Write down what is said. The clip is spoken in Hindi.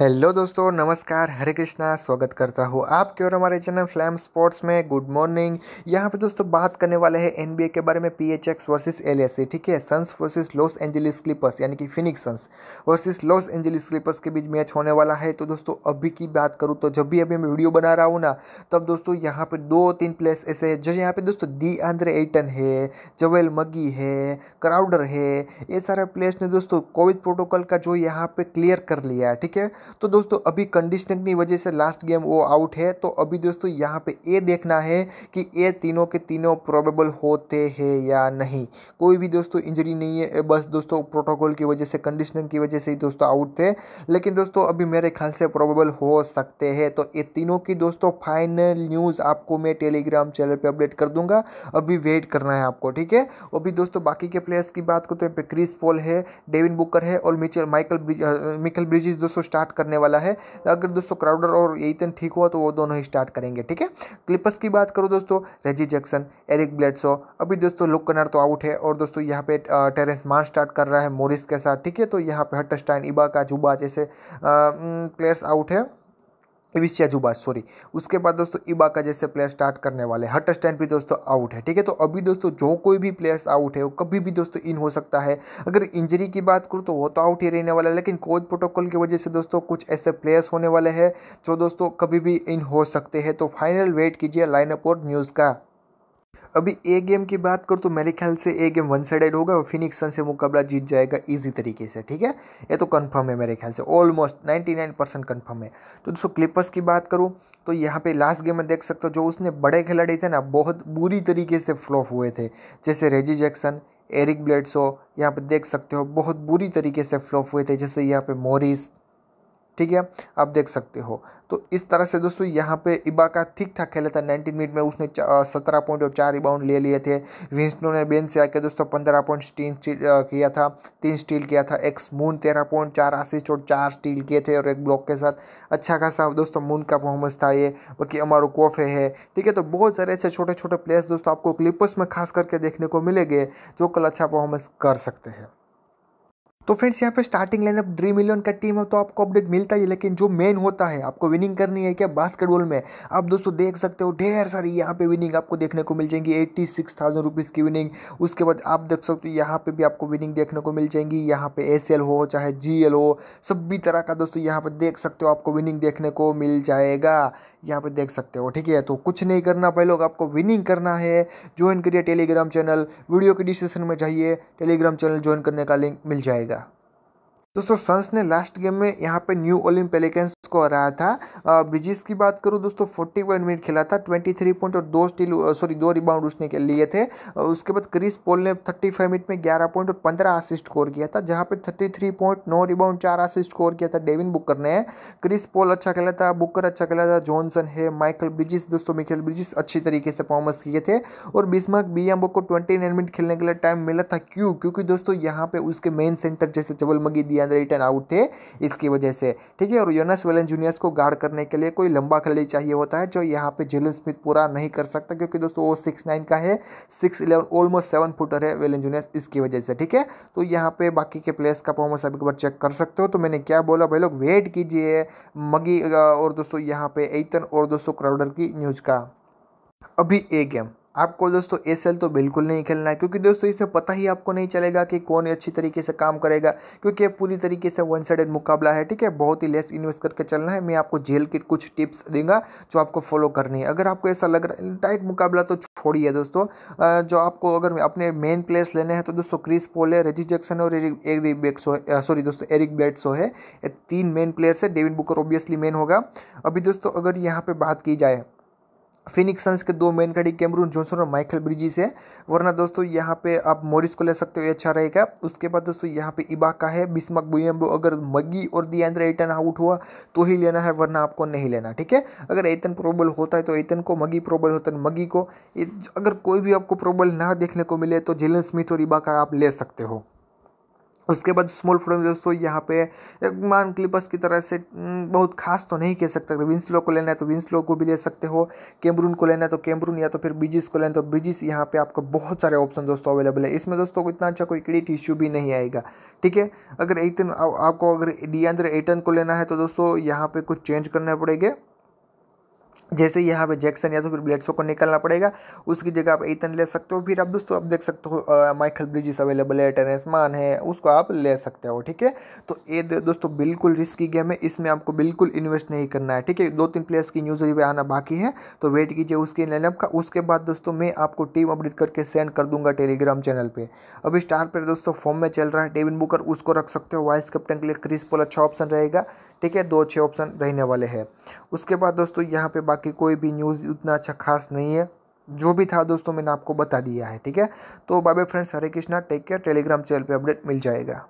हेलो दोस्तों नमस्कार हरे कृष्णा स्वागत करता हूँ आपके और हमारे चैनल फ्लैम स्पोर्ट्स में गुड मॉर्निंग यहाँ पे दोस्तों बात करने वाले हैं एनबीए के बारे में पीएचएक्स वर्सेस एलएसए ठीक है Suns versus Los Angeles Clippers यानी कि Phoenix Suns versus Los Angeles Clippers के बीच मैच होने वाला है तो दोस्तों अभी की बात करूँ तो जब भी अभी मैं वीडियो बना रहा हूँ ना तब दोस्तों यहाँ पर दो तीन प्लेस ऐसे है जो यहाँ पे दोस्तों दी आंद्रे एटन है जवेल मगी है क्राउडर है ये सारे प्लेयर्स ने दोस्तों कोविड प्रोटोकॉल का जो यहाँ पर क्लियर कर लिया है ठीक है तो दोस्तों अभी कंडीशनिंग की वजह से लास्ट गेम वो आउट है तो अभी दोस्तों यहाँ पे ये देखना है कि ये तीनों के तीनों प्रोबेबल होते हैं या नहीं कोई भी दोस्तों इंजरी नहीं है बस दोस्तों प्रोटोकॉल की वजह से कंडीशनिंग की वजह से ही दोस्तों आउट थे लेकिन दोस्तों अभी मेरे ख्याल से प्रोबेबल हो सकते हैं तो ये तीनों की दोस्तों फाइनल न्यूज़ आपको मैं टेलीग्राम चैनल पर अपडेट कर दूंगा अभी वेट करना है आपको ठीक है अभी दोस्तों बाकी के प्लेयर्स की बात करते हैं क्रिस पॉल है डेविन बुकर है और Mikal Michael Bridge, Mikal Bridges दोस्तों स्टार्ट करने वाला है अगर दोस्तों क्राउडर और एथन ठीक हुआ तो वो दोनों ही स्टार्ट करेंगे ठीक है क्लिपर्स की बात करो दोस्तों रेजी जैक्सन एरिक ब्लेडसो अभी दोस्तों लुक कनर तो आउट है और दोस्तों यहाँ पे टेरेंस मान स्टार्ट कर रहा है मोरिस के साथ ठीक है तो यहाँ पे हटस्टाइन इबाका जुबा जैसे प्लेयर्स आउट है विशिया जुबा सॉरी उसके बाद दोस्तों इबाका जैसे प्लेयर स्टार्ट करने वाले हट स्टैंड भी दोस्तों आउट है ठीक है तो अभी दोस्तों जो कोई भी प्लेयर्स आउट है वो कभी भी दोस्तों इन हो सकता है अगर इंजरी की बात करूँ तो वो तो आउट ही रहने वाला है लेकिन कोच प्रोटोकॉल की वजह से दोस्तों कुछ ऐसे प्लेयर्स होने वाले हैं जो दोस्तों कभी भी इन हो सकते हैं तो फाइनल वेट कीजिए लाइनअप और न्यूज़ का अभी ए गेम की बात करूँ तो मेरे ख्याल से ए गेम वन साइडेड होगा और फिनिक्स सन से मुकाबला जीत जाएगा ईजी तरीके से ठीक है ये तो कन्फर्म है मेरे ख्याल से almost ninety nine percent confirm है तो दोस्तों क्लिपर्स की बात करूँ तो यहाँ पे लास्ट गेम में देख सकते हो जो उसने बड़े खिलाड़ी थे ना बहुत बुरी तरीके से फ्लॉप हुए थे जैसे रेजी जैक्सन एरिक ब्लेड्सो यहाँ पे देख सकते हो बहुत बुरी तरीके से फ्लॉप हुए थे जैसे यहाँ पे मोरिस ठीक है आप देख सकते हो तो इस तरह से दोस्तों यहाँ पे इबाका ठीक ठाक खेला था 19 मिनट में उसने सत्रह पॉइंट और चार रिबाउंड ले लिए थे विंस्टो ने बेन से आके दोस्तों पंद्रह पॉइंट तीन स्टील किया था तीन स्टील किया था एक्स मून तेरह पॉइंट चार असिस्ट और चार स्टील किए थे और एक ब्लॉक के साथ अच्छा खासा दोस्तों मून का परफॉर्मेंस था ये बाकी अमारो कोफे है ठीक है तो बहुत सारे ऐसे छोटे छोटे प्लेयर्स दोस्तों आपको क्लिपर्स में खास करके देखने को मिलेंगे जो कल अच्छा परफॉर्मेंस कर सकते हैं तो फ्रेंड्स यहाँ पे स्टार्टिंग लाइनअप ड्रीम इलेवन का टीम है तो आपको अपडेट मिलता है लेकिन जो मेन होता है आपको विनिंग करनी है क्या बास्केटबॉल में आप दोस्तों देख सकते हो ढेर सारी यहाँ पे विनिंग आपको देखने को मिल जाएंगी एट्टी सिक्स थाउजेंड रुपीज़ की विनिंग उसके बाद आप देख सकते हो यहाँ पे भी आपको विनिंग देखने को मिल जाएंगी यहाँ पे एस हो चाहे जी हो सभी तरह का दोस्तों यहाँ पर देख सकते हो आपको विनिंग देखने को मिल जाएगा यहाँ पर देख सकते हो ठीक है तो कुछ नहीं करना पहले आपको विनिंग करना है ज्वाइन करिए टेलीग्राम चैनल वीडियो के डिस्क्रिप्शन में जाइए टेलीग्राम चैनल ज्वाइन करने का लिंक मिल जाएगा दोस्तों सन्स ने लास्ट गेम में यहाँ पे न्यू ओलिम पेलिकन्स स्कोर रहा था ब्रिजिस की बात करूँ दोस्तों फोर्टी वन मिनट खेला था ट्वेंटी थ्री पॉइंट और दो स्टील सॉरी दो रिबाउंड उसने के लिए थे उसके बाद क्रिस पोल ने थर्टी फाइव मिनट में ग्यारह पॉइंट और पंद्रह असिस्ट स्कोर किया था जहाँ पे थर्टी थ्री पॉइंट नौ रिबाउंड चार असिस्ट स्कोर किया था डेविन बुकर ने क्रिस पोल अच्छा खेला था बुकर अच्छा खेला था जॉनसन है माइकल ब्रिजिस दोस्तों मिखेल ब्रिजिस अच्छी तरीके से परफॉर्मेंस किए थे और बिस्मक बी एम को ट्वेंटी नाइन मिनट खेलने के लिए टाइम मिला था क्यों क्योंकि दोस्तों यहाँ पे उसके मेन सेंटर जैसे चवल मगी दिया रिटर्न आउट थे इसकी वजह से ठीक है और योनास वेले जेलन जूनियर्स को गार्ड करने के लिए कोई लंबा खिलाड़ी चाहिए होता है जो यहाँ पे जेलन स्मिथ पूरा नहीं कर सकता क्योंकि दोस्तों वो सिक्स नाइन का है six eleven almost seven footer है वेलन जूनियर्स इसकी वजह से ठीक है तो यहाँ पे बाकी के प्लेयर्स का परफॉर्मेंस अभी एक बार चेक कर सकते हो तो मैंने क्या बोला भाई लोग वेट कीजिए मगी और दोस्तों यहाँ पे एतन और दोस्तों क्राउडर की न्यूज़ का अभी ए गेम आपको दोस्तों एस तो बिल्कुल नहीं खेलना है क्योंकि दोस्तों इसमें पता ही आपको नहीं चलेगा कि कौन अच्छी तरीके से काम करेगा क्योंकि पूरी तरीके से वन साइडेड मुकाबला है ठीक है बहुत ही लेस इन्वेस्ट करके चलना है मैं आपको जेल के कुछ टिप्स दूंगा जो आपको फॉलो करनी है अगर आपको ऐसा लग रहा है टाइट मुकाबला तो छोड़िए दोस्तों जो आपको अगर अपने मेन प्लेयर्स लेने हैं तो दोस्तों क्रिस पोल है रेजी जैक्सन और एरिक बेक्सो सॉरी दोस्तों एरिक बेट्सो है तीन मेन प्लेयर्स है डेविड बुकर ऑब्वियसली मेन होगा अभी दोस्तों अगर यहाँ पर बात की जाए फिनिक्स सन्स के दो मेन खिलाड़ी कैमरून जॉनसन और माइकल ब्रिजिस है वरना दोस्तों यहाँ पे आप मोरिस को ले सकते हो ये अच्छा रहेगा उसके बाद दोस्तों यहाँ पे इबाका है बिस्मक बुएम्बो अगर मगी और दी एंद्र एटन आउट हुआ तो ही लेना है वरना आपको नहीं लेना ठीक है अगर एतन प्रोबल होता है तो एतन को मगी प्रॉबल होता है मगी तो को अगर कोई भी आपको प्रॉब्लम ना देखने को मिले तो जिलन स्मिथ और इबाका आप ले सकते हो उसके बाद स्मॉल फोटो दोस्तों यहाँ पे मान क्लिपर्स की तरह से हम्म, बहुत खास तो नहीं कह सकते अगर विंसलो को लेना है तो विंस लोग को भी ले सकते हो कैमरून को लेना है तो कैमरून या तो फिर ब्रिजिस को लेना तो ब्रिजिस यहाँ पे आपको बहुत सारे ऑप्शन दोस्तों अवेलेबल है इसमें दोस्तों को इतना अच्छा कोई क्रेडिट इश्यू भी नहीं आएगा ठीक है अगर एतन आपको अगर डी एटन को लेना है तो दोस्तों यहाँ पर कुछ चेंज करने पड़ेगा जैसे यहाँ पे जैक्सन या तो फिर ब्लेडसो को निकलना पड़ेगा उसकी जगह आप एथन ले सकते हो फिर आप दोस्तों आप देख सकते हो माइकल ब्रिजिस अवेलेबल है टेनिस मान है उसको आप ले सकते हो ठीक है तो ये दोस्तों बिल्कुल रिस्की गेम है इसमें आपको बिल्कुल इन्वेस्ट नहीं करना है ठीक है दो तीन प्लेयर्स की न्यूज़ अभी आना बाकी है तो वेट कीजिए उसके लाइनअप का उसके बाद दोस्तों मैं आपको टीम अपडेट करके सेंड कर दूंगा टेलीग्राम चैनल पर अभी स्टार पर दोस्तों फॉर्म में चल रहा है डेविन बुकर उसको रख सकते हो वाइस कैप्टन के लिए क्रिस पोल अच्छा ऑप्शन रहेगा ठीक है दो अच्छे ऑप्शन रहने वाले हैं उसके बाद दोस्तों यहाँ पे बाकी कोई भी न्यूज़ उतना अच्छा खास नहीं है जो भी था दोस्तों मैंने आपको बता दिया है ठीक है तो बाबे friends Hare Krishna take care Telegram channel पे अपडेट मिल जाएगा